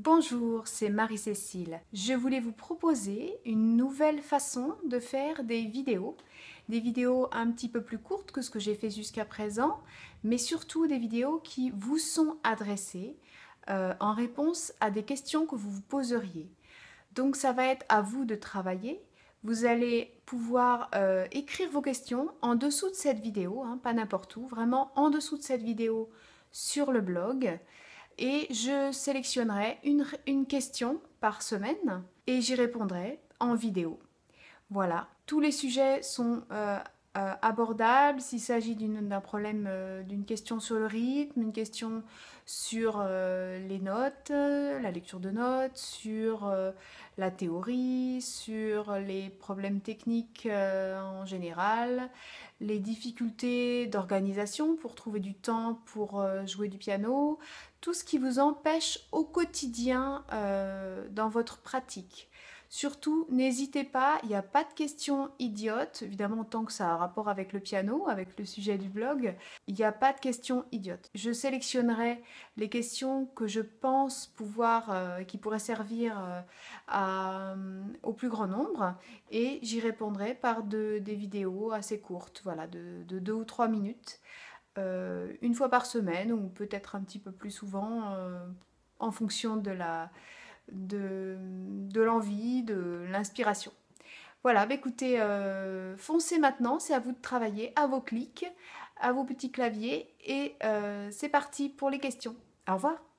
Bonjour, c'est Marie-Cécile. Je voulais vous proposer une nouvelle façon de faire des vidéos. Des vidéos un petit peu plus courtes que ce que j'ai fait jusqu'à présent, mais surtout des vidéos qui vous sont adressées euh, en réponse à des questions que vous vous poseriez. Donc ça va être à vous de travailler. Vous allez pouvoir euh, écrire vos questions en dessous de cette vidéo, hein, pas n'importe où, vraiment en dessous de cette vidéo sur le blog et je sélectionnerai une, question par semaine et j'y répondrai en vidéo. Voilà, tous les sujets sont euh, euh, abordable, s'il s'agit d'un problème, euh, d'une question sur le rythme, une question sur euh, les notes, la lecture de notes, sur la théorie, sur les problèmes techniques en général, les difficultés d'organisation pour trouver du temps pour jouer du piano, tout ce qui vous empêche au quotidien dans votre pratique. Surtout, n'hésitez pas, il n'y a pas de questions idiotes, évidemment tant que ça a un rapport avec le piano, avec le sujet du blog, il n'y a pas de questions idiotes. Je sélectionnerai les questions que je pense pouvoir, euh, qui pourraient servir euh, euh, au plus grand nombre, et j'y répondrai par des vidéos assez courtes, voilà, de, de deux ou trois minutes, une fois par semaine, ou peut-être un petit peu plus souvent, en fonction de la de, de l'envie, de l'inspiration. Voilà, bah, écoutez, euh, foncez maintenant, c'est à vous de travailler, à vos clics, à vos petits claviers, et euh, c'est parti pour les questions. Au revoir